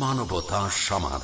মানবতা সমাধান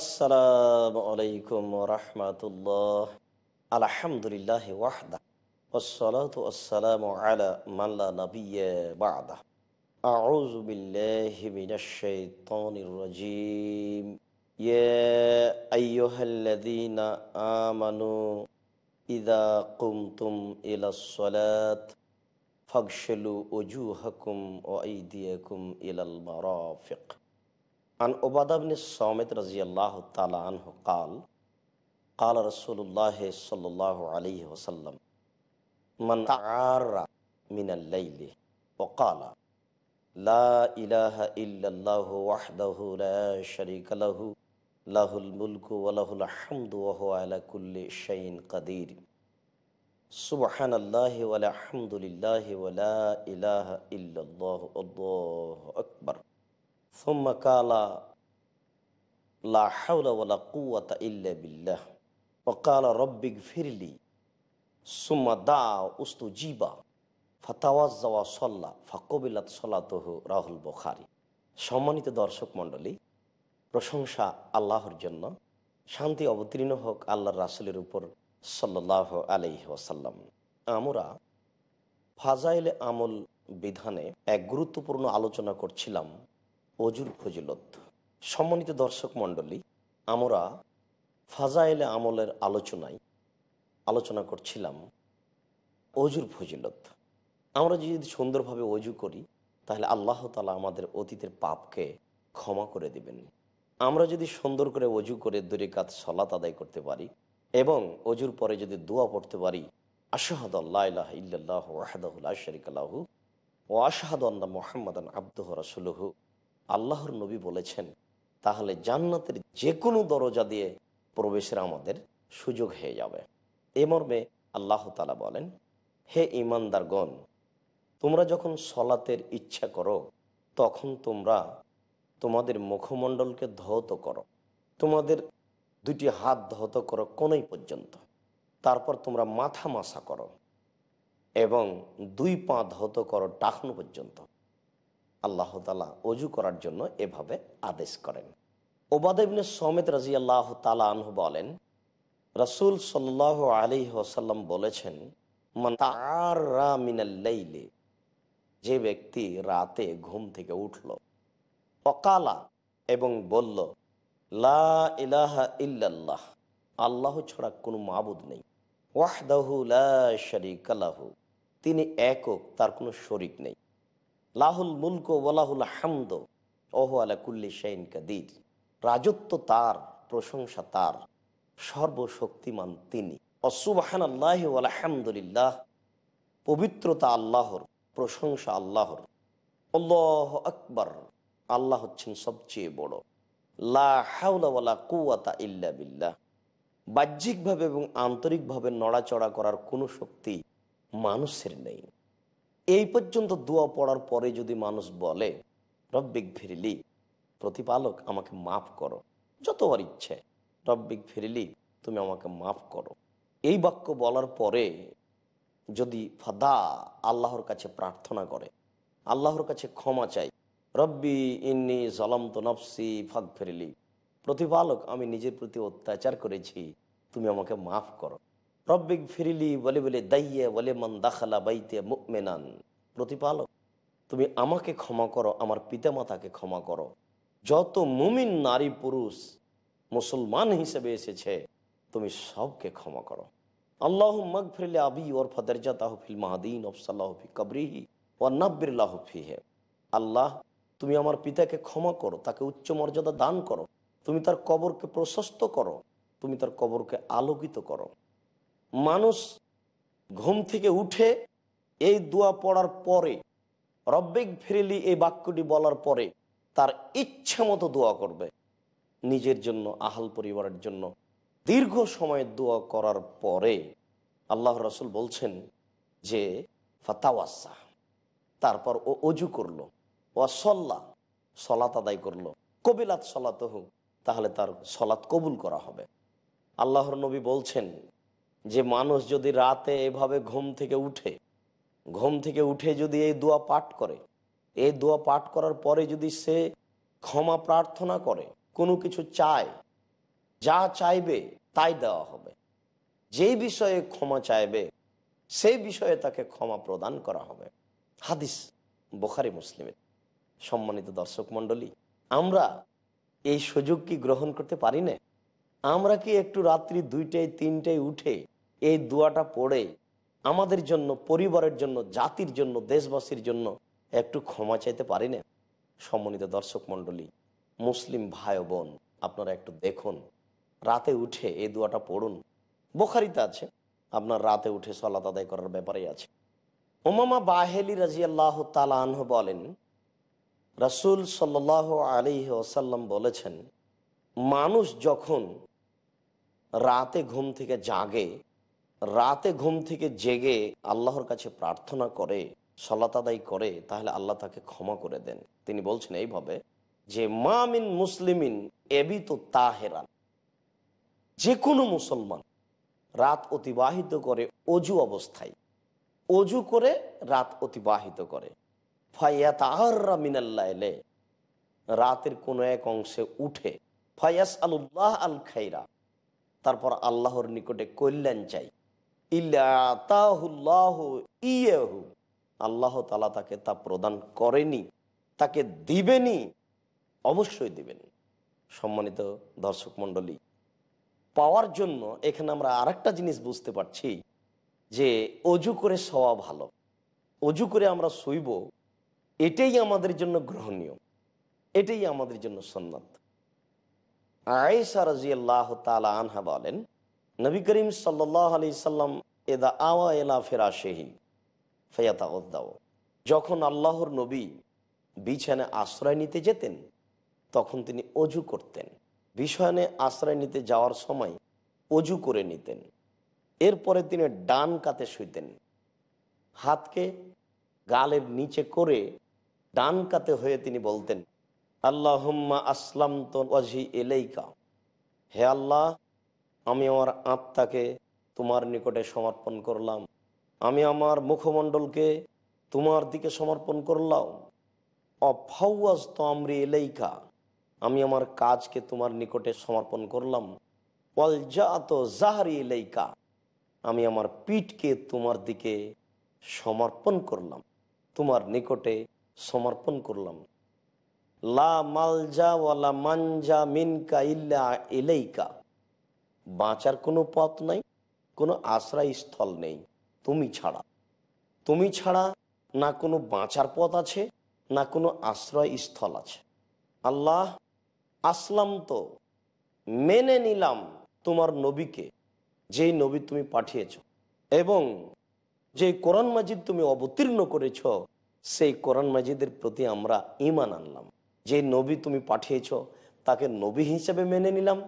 আসসালামু আলাইকুম الحمد আলহামদুলিল্লাহ ওয়াহদা والصلاة والسلام على من لا نبي بعده أعوذ بالله من الشيطان الرجيم يا أيها الذين آمنوا إذا قمتم إلى الصلاة فاغسلوا وجوهكم وأيديكم إلى المرافق عن ابادب بن سومت رضی اللہ تعالیٰ عنہ قال قال رسول اللہ صلی اللہ علیہ وسلم من من تعار اللیل وقال لا الہ الہ الا الا اللہ اللہ لا شریک له له الملک وله الحمد وهو على كل قدیر سبحان والحمد للہ ولا اللہ اللہ اکبر কালা কুয়াতা ইল্লা বিল্লাহ রব্বিক ফিরলি সুম্মা দা রাহুল বখারি সম্মানিত দর্শক মন্ডলী প্রশংসা আল্লাহর জন্য শান্তি অবতীর্ণ হোক আল্লাহর রাসুলের উপর সাল্লাহ আলাইহি ওয়াসাল্লাম আমরা ফাজাইল আমল বিধানে এক গুরুত্বপূর্ণ আলোচনা করছিলাম অজুর ফজিলত সম্মানিত দর্শক মণ্ডলী আমরা ফাজাইলে আমলের আলোচনায় আলোচনা করছিলাম অজুর ফজিলত আমরা যদি সুন্দরভাবে অজু করি তাহলে আল্লাহ তালা আমাদের অতীতের পাপকে ক্ষমা করে দিবেন আমরা যদি সুন্দর করে অজু করে দূরে সলাত আদায় করতে পারি এবং অজুর পরে যদি দোয়া পড়তে পারি আশাহাদ আল্লাহ ইহ শরিক আল্লাহু ও আশাহাদ আল্লাহ মোহাম্মদ আব্দুহ রসুলহু আল্লাহর নবী বলেছেন তাহলে জান্নাতের যে কোনো দরজা দিয়ে প্রবেশের আমাদের সুযোগ হয়ে যাবে এ মর্মে আল্লাহ তালা বলেন হে ইমানদারগণ তোমরা যখন সলাতের ইচ্ছা করো তখন তোমরা তোমাদের মুখমণ্ডলকে ধৌত করো তোমাদের দুটি হাত ধৌত করো কোনই পর্যন্ত তারপর তোমরা মাথা মাসা করো এবং দুই পা ধৌত করো টাকনো পর্যন্ত আল্লাহ তালা অজু করার জন্য এভাবে আদেশ করেন ওবাদেবনে সমেত রাজি আল্লাহ তালা আনহু বলেন রসুল সাল্লাহ আলী ওসাল্লাম বলেছেন যে ব্যক্তি রাতে ঘুম থেকে উঠল অকালা এবং বলল লা ইলাহা ইল্লাল্লাহ আল্লাহ ছাড়া কোনো মাবুদ নেই ওয়াহদাহু লা শরিক আলাহু তিনি একক তার কোনো শরিক নেই লাহুল মুলক ওলাহুল হামদ ওহ আলা কুল্লি শাইন কাদির রাজত্ব তার প্রশংসা তার সর্বশক্তিমান তিনি অসুবাহান আল্লাহ আলহামদুলিল্লাহ পবিত্রতা আল্লাহর প্রশংসা আল্লাহর আল্লাহ আকবর আল্লাহ হচ্ছেন সবচেয়ে বড় কুয়াতা ইল্লা বিল্লাহ বাহ্যিকভাবে এবং আন্তরিকভাবে নড়াচড়া করার কোনো শক্তি মানুষের নেই এই পর্যন্ত দোয়া পড়ার পরে যদি মানুষ বলে রব্বিক ফিরিলি প্রতিপালক আমাকে মাফ করো যতবার ইচ্ছে রব্বিক ফিরিলি তুমি আমাকে মাফ করো এই বাক্য বলার পরে যদি ফাদা আল্লাহর কাছে প্রার্থনা করে আল্লাহর কাছে ক্ষমা চাই রব্বি ইন্নি তো নফসি ফাগ ফেরিলি প্রতিপালক আমি নিজের প্রতি অত্যাচার করেছি তুমি আমাকে মাফ করো রব্বিক ফিরিলি বলে বলে দাইয়ে বলে মন দাখালা বাইতে মেনান প্রতিপালক তুমি আমাকে ক্ষমা করো আমার পিতামাতাকে ক্ষমা করো যত মুমিন নারী পুরুষ মুসলমান হিসেবে এসেছে তুমি সবকে ক্ষমা করো আল্লাহ ফিরলে আবি ওর ফদরজা তাহফিল মাহাদিন অফসাল্লাহফি কবরিহি ও নাব্বিরলাহফি হে আল্লাহ তুমি আমার পিতাকে ক্ষমা করো তাকে উচ্চ মর্যাদা দান করো তুমি তার কবরকে প্রশস্ত করো তুমি তার কবরকে আলোকিত করো মানুষ ঘুম থেকে উঠে এই দোয়া পড়ার পরে রব্বেক ফিরেলি এই বাক্যটি বলার পরে তার ইচ্ছা মতো দোয়া করবে নিজের জন্য আহাল পরিবারের জন্য দীর্ঘ সময় দোয়া করার পরে আল্লাহ রসুল বলছেন যে ফাতাওয়াসা তারপর ও অজু করলো সল্লা সলাত আদায় করলো কবিলাত সলাত হোক তাহলে তার সলাত কবুল করা হবে আল্লাহর নবী বলছেন যে মানুষ যদি রাতে এভাবে ঘুম থেকে উঠে ঘুম থেকে উঠে যদি এই দোয়া পাঠ করে এই দোয়া পাঠ করার পরে যদি সে ক্ষমা প্রার্থনা করে কোনো কিছু চায় যা চাইবে তাই দেওয়া হবে যেই বিষয়ে ক্ষমা চাইবে সেই বিষয়ে তাকে ক্ষমা প্রদান করা হবে হাদিস বোখারি মুসলিমের সম্মানিত দর্শক মণ্ডলী আমরা এই সুযোগ কি গ্রহণ করতে পারি না আমরা কি একটু রাত্রি দুইটায় তিনটায় উঠে এই দোয়াটা পড়ে আমাদের জন্য পরিবারের জন্য জাতির জন্য দেশবাসীর জন্য একটু ক্ষমা চাইতে পারি না সম্মানিত দর্শক মণ্ডলী মুসলিম ভাই বোন আপনারা একটু দেখুন রাতে উঠে এই দোয়াটা পড়ুন বোখারিতে আছে আপনার রাতে উঠে সলাত আদায় করার ব্যাপারেই আছে ওমামা বাহেলি রাজি আল্লাহ তালাহ বলেন রাসুল সাল আলী ওসাল্লাম বলেছেন মানুষ যখন রাতে ঘুম থেকে জাগে রাতে ঘুম থেকে জেগে আল্লাহর কাছে প্রার্থনা করে সলাত আদায় করে তাহলে আল্লাহ তাকে ক্ষমা করে দেন তিনি বলছেন এইভাবে যে মামিন মুসলিমিন এবি তো তাহেরান যে কোনো মুসলমান রাত অতিবাহিত করে অজু অবস্থায় অজু করে রাত অতিবাহিত করে ফাইয়াত আহররা এলে রাতের কোনো এক অংশে উঠে ফাইয়াস আল্লাহ আল খাইরা তারপর আল্লাহর নিকটে কল্যাণ চাই ইয়াহু আল্লাহ তালা তাকে তা প্রদান করেনি তাকে দিবেনি অবশ্যই দিবেন সম্মানিত দর্শক মন্ডলী পাওয়ার জন্য এখানে আমরা আর জিনিস বুঝতে পারছি যে অজু করে শোয়া ভালো অজু করে আমরা শুইব এটাই আমাদের জন্য গ্রহণীয় এটাই আমাদের জন্য সন্ন্যত আয়েশা রাজিয়াল্লাহ তালা আনহা বলেন নবী করিম সাল্লাম এদা আওয়া এলা ফেরাশেহি ফেয়াতাউদ্দাও যখন আল্লাহর নবী বিছানে আশ্রয় নিতে যেতেন তখন তিনি অজু করতেন বিছানে আশ্রয় নিতে যাওয়ার সময় অজু করে নিতেন এরপরে তিনি ডান কাতে শুইতেন হাতকে গালের নিচে করে ডান কাতে হয়ে তিনি বলতেন আল্লাহ আসলাম তো অজি এলেইকা হে আল্লাহ আমি আমার আত্মাকে তোমার নিকটে সমর্পণ করলাম আমি আমার মুখমণ্ডলকে তোমার দিকে সমর্পণ করলাম অফাউয়াজ তো আমরি আমি আমার কাজকে তোমার নিকটে সমর্পণ করলাম অলজাত জাহারি এলাইকা আমি আমার পিঠকে তোমার দিকে সমর্পণ করলাম তোমার নিকটে সমর্পণ করলাম লা মালজা ওয়ালা মানজা মিনকা ইল্লা এলাইকা বাঁচার কোনো পথ নাই কোনো আশ্রয়স্থল নেই তুমি ছাড়া তুমি ছাড়া না কোনো বাঁচার পথ আছে না কোনো আশ্রয়স্থল আছে আল্লাহ আসলাম তো মেনে নিলাম তোমার নবীকে যেই নবী তুমি পাঠিয়েছ এবং যে কোরআন মাজিদ তুমি অবতীর্ণ করেছ সেই কোরআন মাজিদের প্রতি আমরা ইমান আনলাম যে নবী তুমি পাঠিয়েছ তাকে নবী হিসেবে মেনে নিলাম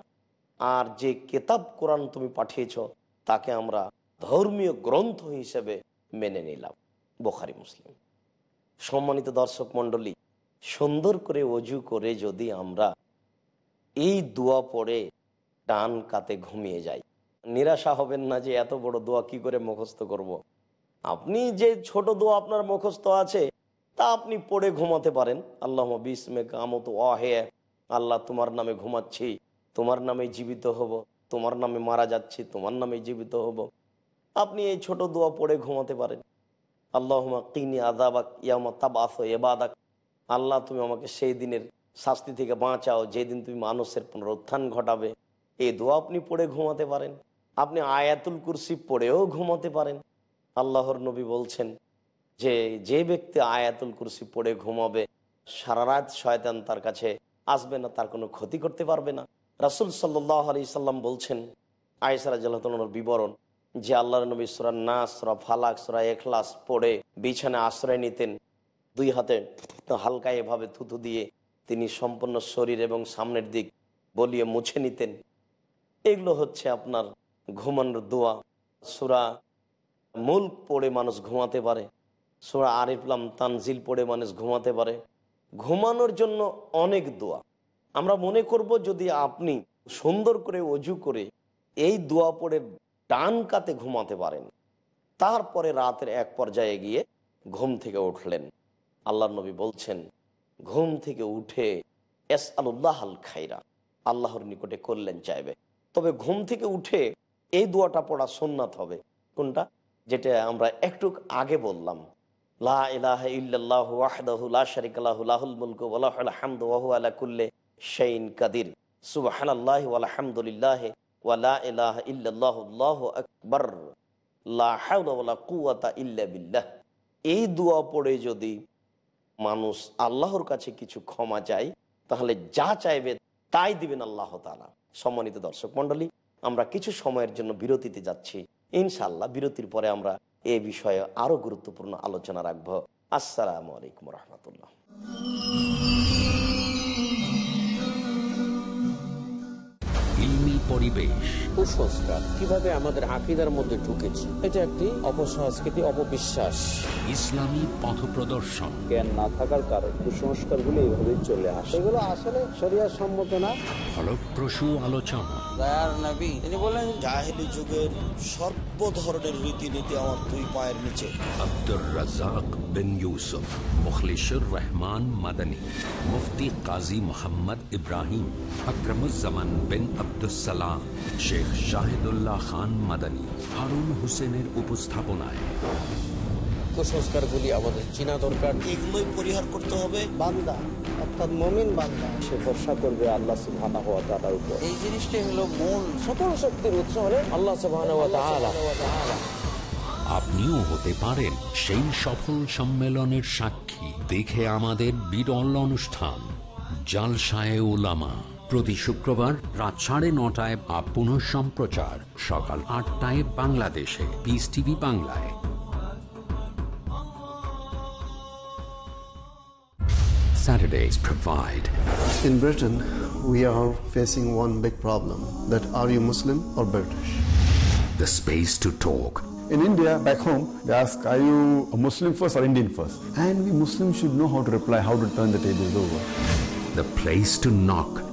আর যে কেতাব কোরআন তুমি পাঠিয়েছ তাকে আমরা ধর্মীয় গ্রন্থ হিসেবে মেনে নিলাম বোখারি মুসলিম সম্মানিত দর্শক মণ্ডলী সুন্দর করে অজু করে যদি আমরা এই দোয়া পড়ে টান কাতে ঘুমিয়ে যাই নিরাশা হবেন না যে এত বড় দোয়া কি করে মুখস্থ করব। আপনি যে ছোট দোয়া আপনার মুখস্থ আছে তা আপনি পড়ে ঘুমাতে পারেন আল্লাহ বিস্মে কামত ওয়াহে আল্লাহ তোমার নামে ঘুমাচ্ছি তোমার নামে জীবিত হব তোমার নামে মারা যাচ্ছি তোমার নামে জীবিত হব আপনি এই ছোট দোয়া পড়ে ঘুমাতে পারেন আল্লাহমা কিনি আদাবাক ইয়ামা তাবাস এবাদাক আল্লাহ তুমি আমাকে সেই দিনের শাস্তি থেকে বাঁচাও যেদিন তুমি মানুষের পুনরুত্থান ঘটাবে এই দোয়া আপনি পড়ে ঘুমাতে পারেন আপনি আয়াতুল কুরসি পড়েও ঘুমাতে পারেন আল্লাহর নবী বলছেন যে যে ব্যক্তি আয়াতুল কুরসি পড়ে ঘুমাবে সারা রাত শয়তান তার কাছে আসবে না তার কোনো ক্ষতি করতে পারবে না রাসুল সাল্লাহ আলি সাল্লাম বলছেন আয়েসারা জাল্লাহর বিবরণ যে আল্লাহ নবী সুরা নাস সুরা ফালাক সুরা এখলাস পড়ে বিছানে আশ্রয় নিতেন দুই হাতে হালকা এভাবে থুথু দিয়ে তিনি সম্পূর্ণ শরীর এবং সামনের দিক বলিয়ে মুছে নিতেন এগুলো হচ্ছে আপনার ঘুমানোর দোয়া সুরা মূল পড়ে মানুষ ঘুমাতে পারে সুরা আরিফলাম তানজিল পড়ে মানুষ ঘুমাতে পারে ঘুমানোর জন্য অনেক দোয়া আমরা মনে করব যদি আপনি সুন্দর করে অজু করে এই দোয়া পড়ে ডান কাতে ঘুমাতে পারেন তারপরে রাতের এক পর্যায়ে গিয়ে ঘুম থেকে উঠলেন আল্লাহ নবী বলছেন ঘুম থেকে উঠে এস আল্লাহ আল খাইরা আল্লাহর নিকটে করলেন চাইবে তবে ঘুম থেকে উঠে এই দোয়াটা পড়া সোননাথ হবে কোনটা যেটা আমরা একটু আগে বললাম লা ইহ ইহ ওয়াহদাহু লা শারিকা লাহু লাহুল আলা কুল্লি শাইন কাদির সুবাহ আলহামদুলিল্লাহ আকবর এই দোয়া পড়ে যদি মানুষ আল্লাহর কাছে কিছু ক্ষমা চায় তাহলে যা চাইবে তাই দিবেন আল্লাহ তালা সম্মানিত দর্শক মন্ডলী আমরা কিছু সময়ের জন্য বিরতিতে যাচ্ছি ইনশাল্লাহ বিরতির পরে আমরা এ বিষয়ে আরো গুরুত্বপূর্ণ আলোচনা রাখবো আসসালামু আলাইকুম রহমতুল্লাহ পরিবেশ কুসংস্কার কিভাবে আমাদের মধ্যে একটি অপসংস্কৃতি অপবিশ্বাস ইসলামী পথ প্রদর্শন জ্ঞান না থাকার চলে আসে এগুলো আসলে শরিয়ার আলোচনা যুগের সর্ব ধরনের রীতিনীতি আমার দুই পায়ের নিচে আব্দুর রাজাক বিন ইউসুফ মুখলিসুর রহমান মাদানী মুফতি কাজী মোহাম্মদ ইব্রাহিম আক্রমুজামান বিন আব্দুল সালাম শেখ শাহিদুল্লাহ খান মাদানী হারুন হোসেনের উপস্থাপনায় কুসংস্কারগুলি আমাদের দরকার পরিহার করতে হবে বান্দা অর্থাৎ বান্দা সে ভরসা করবে উপর এই হলো মূল আল্লাহ আপনিও হতে পারেন সেই সফল সম্মেলনের সাক্ষী দেখে আমাদের বিরল অনুষ্ঠান জালসায় ওলামা প্রতি শুক্রবার রাত সাড়ে নটায় বা পুনঃ সম্প্রচার সকাল আটটায় বাংলাদেশে পিস টিভি বাংলায় Saturdays provide. In Britain, we are facing one big problem that are you Muslim or British? The space to talk in India, back home, they ask, are you a Muslim first or Indian first? And we Muslims should know how to reply, how to turn the tables over. The place to knock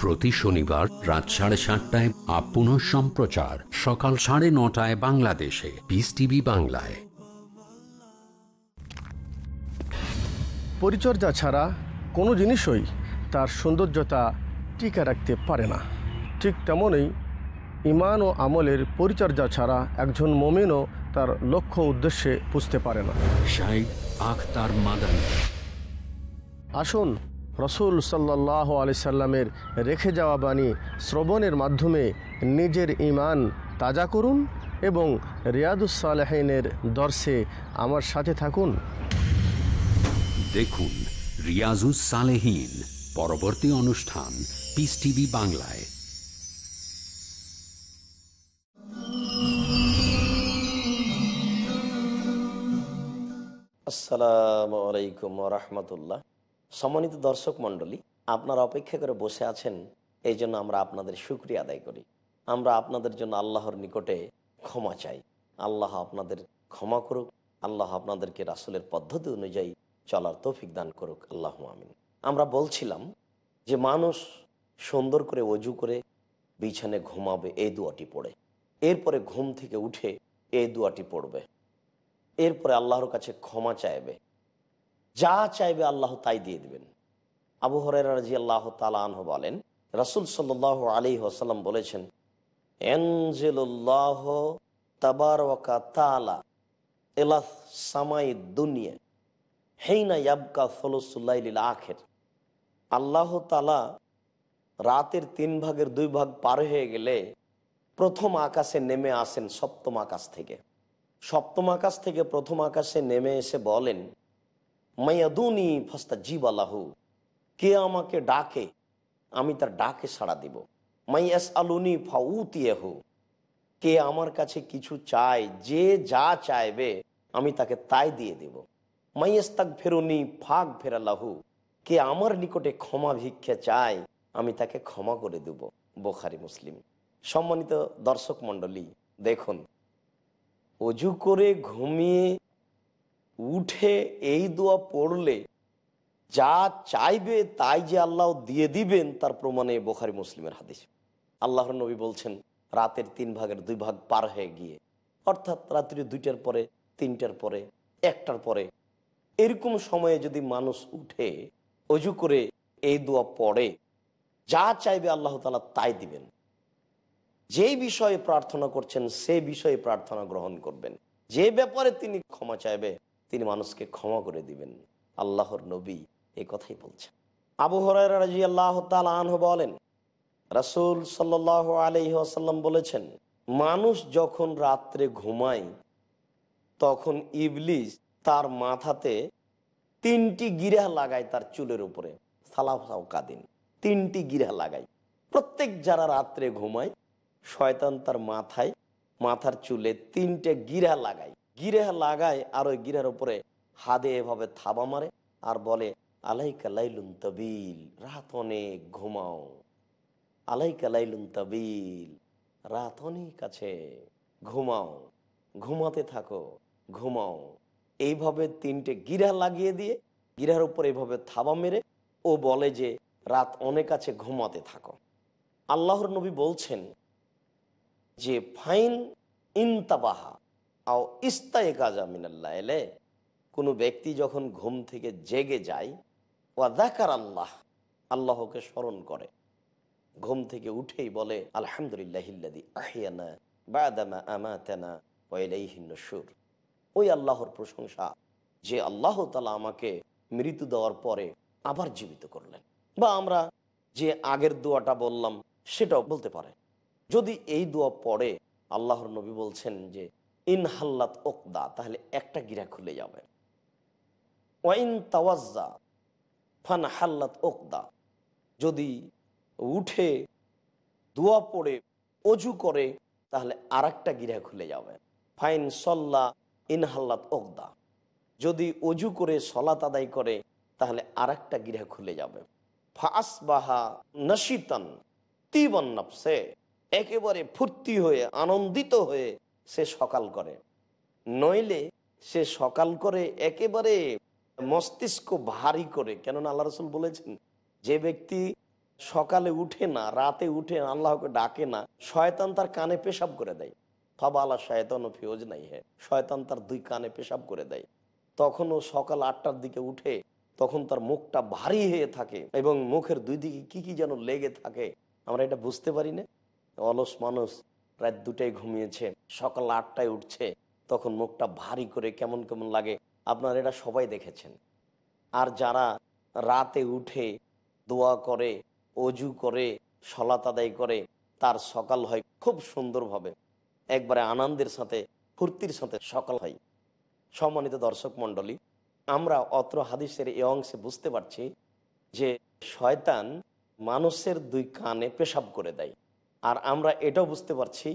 প্রতি শনিবার রাত সাড়ে সাতটায় আপন সম্প্রচার সকাল সাড়ে নটায় বাংলাদেশে পিস টিভি বাংলায় পরিচর্যা ছাড়া কোনো জিনিসই তার সৌন্দর্যতা টিকে রাখতে পারে না ঠিক তেমনই ইমান ও আমলের পরিচর্যা ছাড়া একজন মমিনও তার লক্ষ্য উদ্দেশ্যে পুজতে পারে না শাহিদ আখতার আসুন রসুল সাল্লাহ আলি সাল্লামের রেখে যাওয়া বাণী শ্রবণের মাধ্যমে নিজের ইমান তাজা করুন এবং রিয়াদুসালেহিনের দর্শে আমার সাথে থাকুন দেখুন রিয়াজুসালেহীন পরবর্তী অনুষ্ঠান পিস টিভি বাংলায় আসসালামু আলাইকুম রহমতুল্লাহ সম্মানিত দর্শক মণ্ডলী আপনারা অপেক্ষা করে বসে আছেন এই জন্য আমরা আপনাদের সুক্রিয়া আদায় করি আমরা আপনাদের জন্য আল্লাহর নিকটে ক্ষমা চাই আল্লাহ আপনাদের ক্ষমা করুক আল্লাহ আপনাদেরকে রাসুলের পদ্ধতি অনুযায়ী চলার তৌফিক দান করুক আল্লাহ আমিন আমরা বলছিলাম যে মানুষ সুন্দর করে অজু করে বিছানে ঘুমাবে এই দুয়াটি পড়ে এরপরে ঘুম থেকে উঠে এই দুয়াটি পড়বে এরপরে আল্লাহর কাছে ক্ষমা চাইবে যা চাইবে আল্লাহ তাই দিয়ে দেবেন আবু হরের রাজি আল্লাহ তালহ বলেন রাসুল সাল আলী হাসাল্লাম বলেছেন এনজেলুল্লাহ তাবারকা সামাই দুনিয়া হেইনা ইয়াবকা ফলসুল্লাইল আখের আল্লাহ তালা রাতের তিন ভাগের দুই ভাগ পার হয়ে গেলে প্রথম আকাশে নেমে আসেন সপ্তম আকাশ থেকে সপ্তম আকাশ থেকে প্রথম আকাশে নেমে এসে বলেন মায়াদুনি ফস্তা জীব আলাহু কে আমাকে ডাকে আমি তার ডাকে সাড়া দিব মাইয়াস আলুনি ফাউতিয়াহু কে আমার কাছে কিছু চায় যে যা চাইবে আমি তাকে তাই দিয়ে দেব মাইয়াস তাক ফেরুনি ফাঁক ফেরালাহু কে আমার নিকটে ক্ষমা ভিক্ষা চায় আমি তাকে ক্ষমা করে দেব বোখারি মুসলিম সম্মানিত দর্শক মণ্ডলী দেখুন অজু করে ঘুমিয়ে উঠে এই দোয়া পড়লে যা চাইবে তাই যে আল্লাহ দিয়ে দিবেন তার প্রমাণে বোখারি মুসলিমের হাদিস আল্লাহর নবী বলছেন রাতের তিন ভাগের দুই ভাগ পার হয়ে গিয়ে অর্থাৎ রাত্রি দুইটার পরে তিনটার পরে একটার পরে এরকম সময়ে যদি মানুষ উঠে অজু করে এই দোয়া পড়ে যা চাইবে আল্লাহ তালা তাই দিবেন যেই বিষয়ে প্রার্থনা করছেন সে বিষয়ে প্রার্থনা গ্রহণ করবেন যে ব্যাপারে তিনি ক্ষমা চাইবে তিনি মানুষকে ক্ষমা করে দিবেন আল্লাহর নবী এ কথাই বলছেন আবু হরাই আনহ বলেন রাসুল সাল্লাহ আলহি আসাল্লাম বলেছেন মানুষ যখন রাত্রে ঘুমায় তখন ইবলিস তার মাথাতে তিনটি গিরা লাগায় তার চুলের উপরে সালাফাও কাদিন তিনটি গিরা লাগায় প্রত্যেক যারা রাত্রে ঘুমায় শয়তান তার মাথায় মাথার চুলে তিনটে গিরা লাগায় গিরে লাগায় আর ওই গিরের উপরে হাদে এভাবে থাবা মারে আর বলে আলাইকা লাইলুন তবিল রাত অনেক ঘুমাও আলাইকা লাইলুন তবিল রাত অনেক আছে ঘুমাও ঘুমাতে থাকো ঘুমাও এইভাবে তিনটে গিরা লাগিয়ে দিয়ে গিরার উপর এইভাবে থাবা মেরে ও বলে যে রাত অনেক আছে ঘুমাতে থাকো আল্লাহর নবী বলছেন যে ফাইন ইনতাবাহা আও ইস্তায় কাজা মিনাল্লা এলে কোনো ব্যক্তি যখন ঘুম থেকে জেগে যায় দেখার আল্লাহ আল্লাহকে স্মরণ করে ঘুম থেকে উঠেই বলে আলহামদুলিল্লাহ আহিয়ানা ওই আল্লাহর প্রশংসা যে আল্লাহ তালা আমাকে মৃত্যু দেওয়ার পরে আবার জীবিত করলেন বা আমরা যে আগের দোয়াটা বললাম সেটাও বলতে পারে যদি এই দোয়া পড়ে আল্লাহর নবী বলছেন যে ইনহাল্লাত ওকদা তাহলে একটা গিরা খুলে যাবে ওয়াইন তাওয়াজ্জা ফান হাল্লাত ওকদা যদি উঠে দোয়া পড়ে অজু করে তাহলে আর একটা গিরা খুলে যাবে ফাইন সল্লা ইনহাল্লাত ওকদা যদি অজু করে সলাত আদায় করে তাহলে আর একটা গিরা খুলে যাবে বাহা নশিতন তিবন্নপসে একেবারে ফুর্তি হয়ে আনন্দিত হয়ে সে সকাল করে নইলে সে সকাল করে একেবারে মস্তিষ্ক ভারী করে কেননা আল্লাহ রসুল বলেছেন যে ব্যক্তি সকালে উঠে না রাতে উঠে আল্লাহকে ডাকে না শয়তান তার কানে পেশাব করে দেয় ফাবা আল্লাহ শয়তান ও ফিওজ নাই হ্যাঁ শয়তান তার দুই কানে পেশাব করে দেয় তখন ও সকাল আটটার দিকে উঠে তখন তার মুখটা ভারী হয়ে থাকে এবং মুখের দুই দিকে কি কি যেন লেগে থাকে আমরা এটা বুঝতে পারি না অলস মানুষ রাত দুটাই ঘুমিয়েছে সকাল আটটায় উঠছে তখন মুখটা ভারী করে কেমন কেমন লাগে আপনার এটা সবাই দেখেছেন আর যারা রাতে উঠে দোয়া করে অজু করে সলাত আদায় করে তার সকাল হয় খুব সুন্দরভাবে একবারে আনন্দের সাথে ফুর্তির সাথে সকাল হয় সম্মানিত দর্শক মণ্ডলী আমরা অত্র হাদিসের এ অংশে বুঝতে পারছি যে শয়তান মানুষের দুই কানে পেশাব করে দেয় আর আমরা এটাও বুঝতে পারছি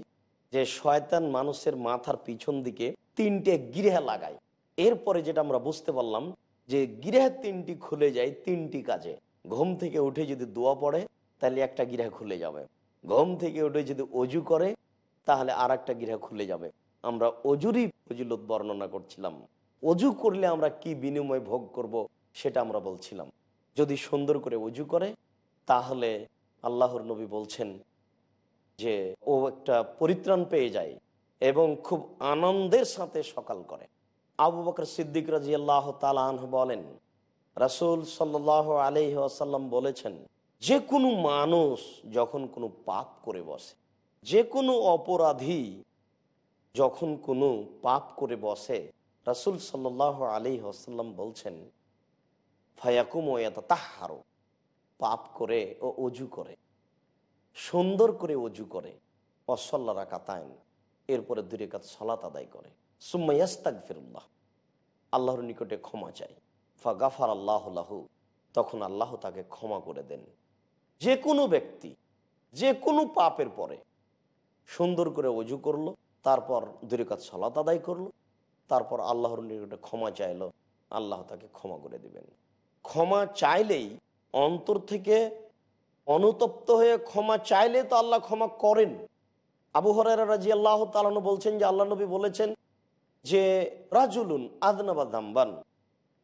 যে শয়তান মানুষের মাথার পিছন দিকে তিনটে গৃহে লাগায় এরপরে যেটা আমরা বুঝতে পারলাম যে গৃহে তিনটি খুলে যায় তিনটি কাজে ঘুম থেকে উঠে যদি দোয়া পড়ে তাহলে একটা গৃহে খুলে যাবে ঘুম থেকে উঠে যদি অজু করে তাহলে আর একটা গৃহে খুলে যাবে আমরা অজুরই ফজিলত বর্ণনা করছিলাম অজু করলে আমরা কি বিনিময় ভোগ করব সেটা আমরা বলছিলাম যদি সুন্দর করে অজু করে তাহলে আল্লাহর নবী বলছেন যে ও একটা পরিত্রাণ পেয়ে যায় এবং খুব আনন্দের সাথে সকাল করে আবু বকর সিদ্দিক রাজি আল্লাহ তালান বলেন রাসুল সাল আলহি আসাল্লাম বলেছেন যে কোনো মানুষ যখন কোনো পাপ করে বসে যে কোনো অপরাধী যখন কোনো পাপ করে বসে রাসুল সাল্লাহ আলি আসাল্লাম বলছেন ফায়াকুময়াত তাহারো পাপ করে ও অজু করে সুন্দর করে অজু করে অসল্লা রাখা তাইন এরপরে দূরে কাত সলাত আদায় করে সুম্মাইয়াস্তাক ফিরুল্লাহ আল্লাহর নিকটে ক্ষমা চাই ফা গাফার আল্লাহু তখন আল্লাহ তাকে ক্ষমা করে দেন যে কোনো ব্যক্তি যে কোনো পাপের পরে সুন্দর করে অজু করলো তারপর দূরে কাত সলাত আদায় করলো তারপর আল্লাহর নিকটে ক্ষমা চাইল আল্লাহ তাকে ক্ষমা করে দিবেন ক্ষমা চাইলেই অন্তর থেকে অনুতপ্ত হয়ে ক্ষমা চাইলে তো আল্লাহ ক্ষমা করেন আবু হরারা রাজি আল্লাহ তালানু বলছেন যে আল্লাহ নবী বলেছেন যে রাজুলুন আদনাবা দাম্বান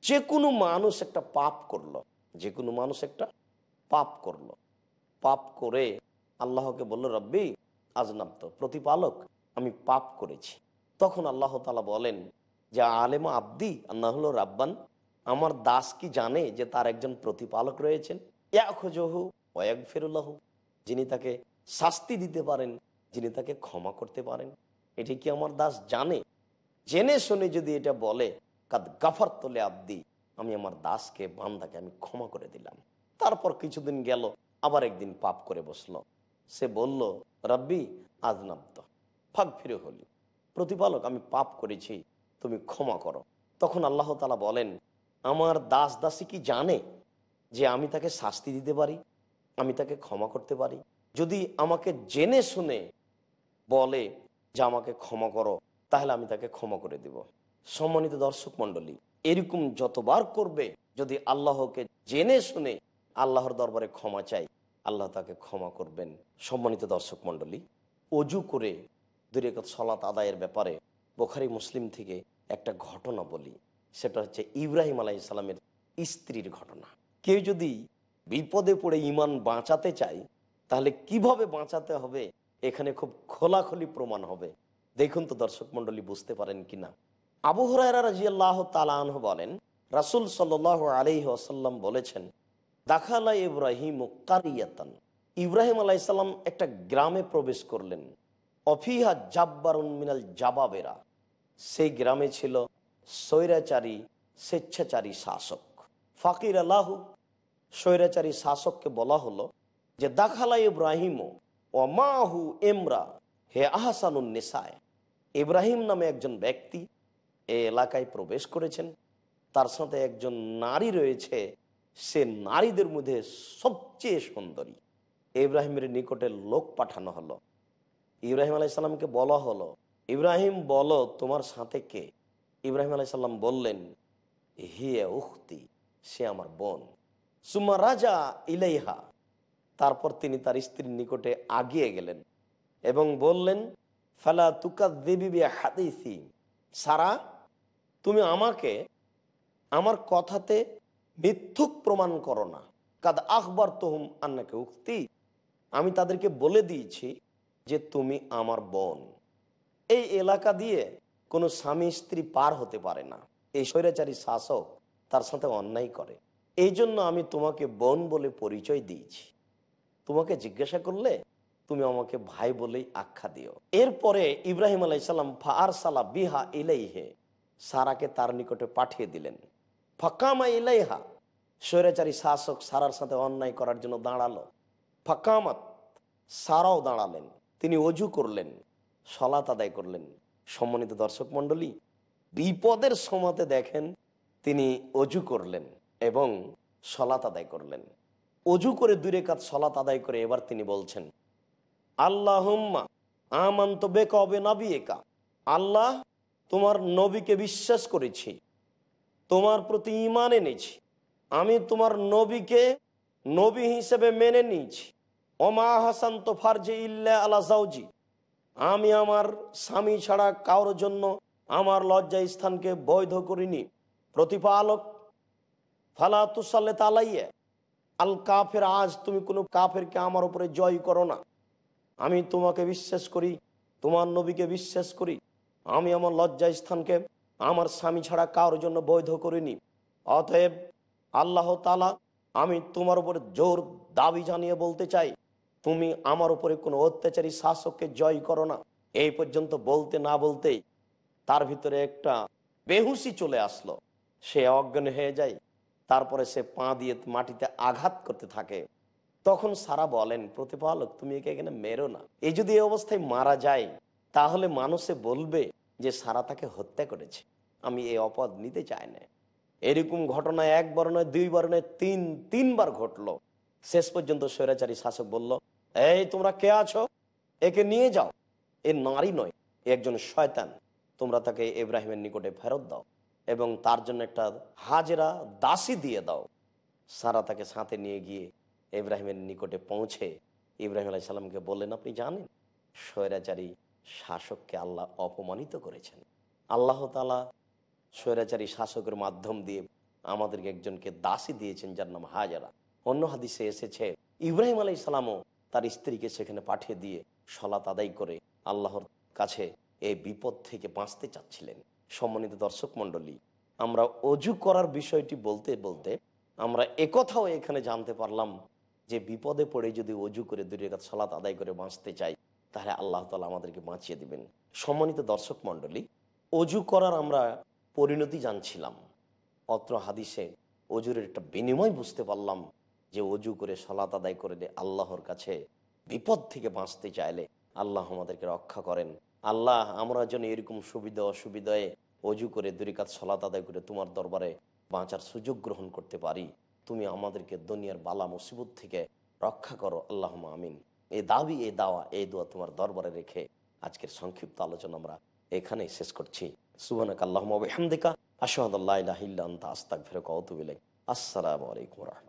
যে কোনো মানুষ একটা পাপ করল যে কোনো মানুষ একটা পাপ করল পাপ করে আল্লাহকে বলল রব্বি আজনাব্দ প্রতিপালক আমি পাপ করেছি তখন আল্লাহ তালা বলেন যে আলেম আব্দি আল্লাহ রাব্বান আমার দাস কি জানে যে তার একজন প্রতিপালক রয়েছেন ইয়াখোজহু কয়েক ফেরুল্লাহ যিনি তাকে শাস্তি দিতে পারেন যিনি তাকে ক্ষমা করতে পারেন এটি কি আমার দাস জানে জেনে শুনে যদি এটা বলে কাদ গাফার তোলে আব্দি আমি আমার দাসকে বান্দাকে আমি ক্ষমা করে দিলাম তারপর কিছুদিন গেল আবার একদিন পাপ করে বসলো সে বলল রাব্বি আজনাব্দ ফাঁক ফিরে হলি প্রতিপালক আমি পাপ করেছি তুমি ক্ষমা করো তখন আল্লাহ তালা বলেন আমার দাস দাসী কি জানে যে আমি তাকে শাস্তি দিতে পারি আমি তাকে ক্ষমা করতে পারি যদি আমাকে জেনে শুনে বলে যে আমাকে ক্ষমা করো তাহলে আমি তাকে ক্ষমা করে দিব সম্মানিত দর্শক মন্ডলী এরকম যতবার করবে যদি আল্লাহকে জেনে শুনে আল্লাহর দরবারে ক্ষমা চাই আল্লাহ তাকে ক্ষমা করবেন সম্মানিত দর্শক মন্ডলী অজু করে দূরে সলাত আদায়ের ব্যাপারে বোখারি মুসলিম থেকে একটা ঘটনা বলি সেটা হচ্ছে ইব্রাহিম আলাইসালামের স্ত্রীর ঘটনা কেউ যদি বিপদে পড়ে ইমান বাঁচাতে চাই তাহলে কিভাবে বাঁচাতে হবে এখানে খুব খোলাখলি প্রমাণ হবে দেখুন তো দর্শক মন্ডলী বুঝতে পারেন কিনা আবু হরাইরা রাজিয়াল্লাহ তালাহ বলেন রাসুল সাল আলি আসাল্লাম বলেছেন দাখালা ইব্রাহিম কারিয়াতান ইব্রাহিম আলাইসাল্লাম একটা গ্রামে প্রবেশ করলেন অফিহা জাব্বারুন মিনাল জাবাবেরা সেই গ্রামে ছিল স্বৈরাচারী স্বেচ্ছাচারী শাসক ফাকির আল্লাহ স্বৈরাচারী শাসককে বলা হলো যে দাখালা ইব্রাহিম ও মাহু এমরা হে আহসানুন নিসায় ইব্রাহিম নামে একজন ব্যক্তি এ এলাকায় প্রবেশ করেছেন তার সাথে একজন নারী রয়েছে সে নারীদের মধ্যে সবচেয়ে সুন্দরী ইব্রাহিমের নিকটে লোক পাঠানো হলো ইব্রাহিম আলাইসাল্লামকে বলা হলো ইব্রাহিম বলো তোমার সাথে কে ইব্রাহিম আলাইসাল্লাম বললেন হিয়া উক্তি সে আমার বোন সুমা রাজা ইলাইহা তারপর তিনি তার স্ত্রীর নিকটে আগিয়ে গেলেন এবং বললেন ফালা তুকা দেবী হাতেই সারা তুমি আমাকে আমার কথাতে মিথ্যুক প্রমাণ করো না কাদ আখবর তোহম আন্নাকে উক্তি আমি তাদেরকে বলে দিয়েছি যে তুমি আমার বোন এই এলাকা দিয়ে কোনো স্বামী স্ত্রী পার হতে পারে না এই স্বৈরাচারী শাসক তার সাথে অন্যায় করে এই জন্য আমি তোমাকে বোন বলে পরিচয় দিয়েছি তোমাকে জিজ্ঞাসা করলে তুমি আমাকে ভাই বলেই আখ্যা দিও এরপরে ইব্রাহিম আলাইসাল্লাম ফার সালা বিহা ইলাইহে সারাকে তার নিকটে পাঠিয়ে দিলেন ফাকামা ইলাইহা স্বৈরাচারী শাসক সারার সাথে অন্যায় করার জন্য দাঁড়ালো ফাকামাত সারাও দাঁড়ালেন তিনি অজু করলেন সলাত আদায় করলেন সম্মানিত দর্শক মণ্ডলী বিপদের সময়তে দেখেন তিনি অজু করলেন এবং সলাত আদায় করলেন অজু করে দূরে কাত সলাত আদায় করে এবার তিনি বলছেন আল্লাহ আমন্ত বেক অবে আল্লাহ তোমার নবীকে বিশ্বাস করেছি তোমার প্রতি ইমান এনেছি আমি তোমার নবীকে নবী হিসেবে মেনে নিয়েছি অমা হাসান তো ফারজে ইল্লা আলা জাউজি আমি আমার স্বামী ছাড়া কারোর জন্য আমার লজ্জা স্থানকে বৈধ করিনি প্রতিপালক ফালা তুসাল্লে তালাইয়ে আল কাফের আজ তুমি কোনো কাফেরকে আমার উপরে জয় করো না আমি তোমাকে বিশ্বাস করি তোমার নবীকে বিশ্বাস করি আমি আমার লজ্জা স্থানকে আমার স্বামী ছাড়া কারোর জন্য বৈধ করিনি অতএব আল্লাহ তালা আমি তোমার উপরে জোর দাবি জানিয়ে বলতে চাই তুমি আমার উপরে কোনো অত্যাচারী শাসককে জয় করো না এই পর্যন্ত বলতে না বলতেই তার ভিতরে একটা বেহুসি চলে আসলো সে অজ্ঞান হয়ে যায় তারপরে সে পা দিয়ে মাটিতে আঘাত করতে থাকে তখন সারা বলেন প্রতিপালক তুমি একে এখানে মেরো না এই যদি এই অবস্থায় মারা যায় তাহলে মানুষে বলবে যে সারা তাকে হত্যা করেছে আমি এই অপদ নিতে চাই না এরকম ঘটনা এক বর্ণে দুই বর্ণে তিন তিনবার ঘটলো শেষ পর্যন্ত স্বৈরাচারী শাসক বলল এই তোমরা কে আছো একে নিয়ে যাও এ নারী নয় একজন শয়তান তোমরা তাকে ইব্রাহিমের নিকটে ফেরত দাও এবং তার জন্য একটা হাজরা দাসী দিয়ে দাও সারা তাকে সাথে নিয়ে গিয়ে ইব্রাহিমের নিকটে পৌঁছে ইব্রাহিম আলাই সাল্লামকে বললেন আপনি জানেন স্বৈরাচারী শাসককে আল্লাহ অপমানিত করেছেন আল্লাহ তালা স্বৈরাচারী শাসকের মাধ্যম দিয়ে আমাদেরকে একজনকে দাসী দিয়েছেন যার নাম হাজারা অন্য হাদিসে এসেছে ইব্রাহিম আলাই সালামও তার স্ত্রীকে সেখানে পাঠিয়ে দিয়ে সলাত আদায় করে আল্লাহর কাছে এই বিপদ থেকে বাঁচতে চাচ্ছিলেন সম্মানিত দর্শক মন্ডলী আমরা অজু করার বিষয়টি বলতে বলতে আমরা একথাও এখানে জানতে পারলাম যে বিপদে পড়ে যদি অজু করে দুরেকাত সলাত আদায় করে বাঁচতে চাই তাহলে আল্লাহ তালা আমাদেরকে বাঁচিয়ে দিবেন সম্মানিত দর্শক মন্ডলী অজু করার আমরা পরিণতি জানছিলাম অত্র হাদিসে অজুরের একটা বিনিময় বুঝতে পারলাম যে অজু করে সলাত আদায় করে আল্লাহর কাছে বিপদ থেকে বাঁচতে চাইলে আল্লাহ আমাদেরকে রক্ষা করেন আল্লাহ আমরা যেন এরকম সুবিধা অসুবিধায় অজু করে দুরিকাত সলাত আদায় করে তোমার দরবারে বাঁচার সুযোগ গ্রহণ করতে পারি তুমি আমাদেরকে দুনিয়ার বালা মুসিবত থেকে রক্ষা করো আল্লাহ আমিন এই দাবি এ দাওয়া এই দোয়া তোমার দরবারে রেখে আজকের সংক্ষিপ্ত আলোচনা আমরা এখানেই শেষ করছি সুবানাক আল্লাহ হামদিকা আসসালামু আলাইকুম রহমত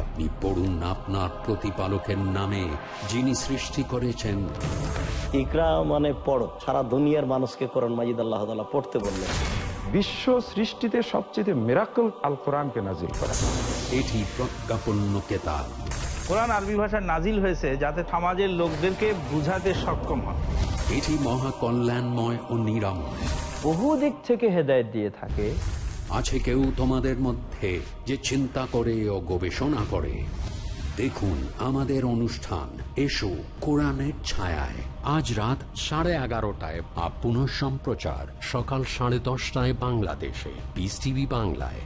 আপনি পড়ুন আপনার প্রতিপালকের নামে যিনি সৃষ্টি করেছেন ইকরা মানে পড়ো সারা দুনিয়ার মানুষকে করণ মাজিদ আল্লাহ পড়তে বললেন বিশ্ব সৃষ্টিতে সবচেয়ে মেরাকল আল কোরআনকে নাজিল করা এটি প্রজ্ঞাপন্য কেতাল কোরআন আরবি ভাষায় নাজিল হয়েছে যাতে সমাজের লোকদেরকে বুঝাতে সক্ষম হয় এটি মহাকল্যাণময় ও নিরাময় বহু দিক থেকে হেদায়ত দিয়ে থাকে আছে কেউ তোমাদের মধ্যে যে চিন্তা করে ও গবেষণা করে দেখুন আমাদের অনুষ্ঠান এসো কোরআনের ছায়ায় আজ রাত সাড়ে এগারোটায় আপন সম্প্রচার সকাল সাড়ে দশটায় বাংলাদেশে বিস টিভি বাংলায়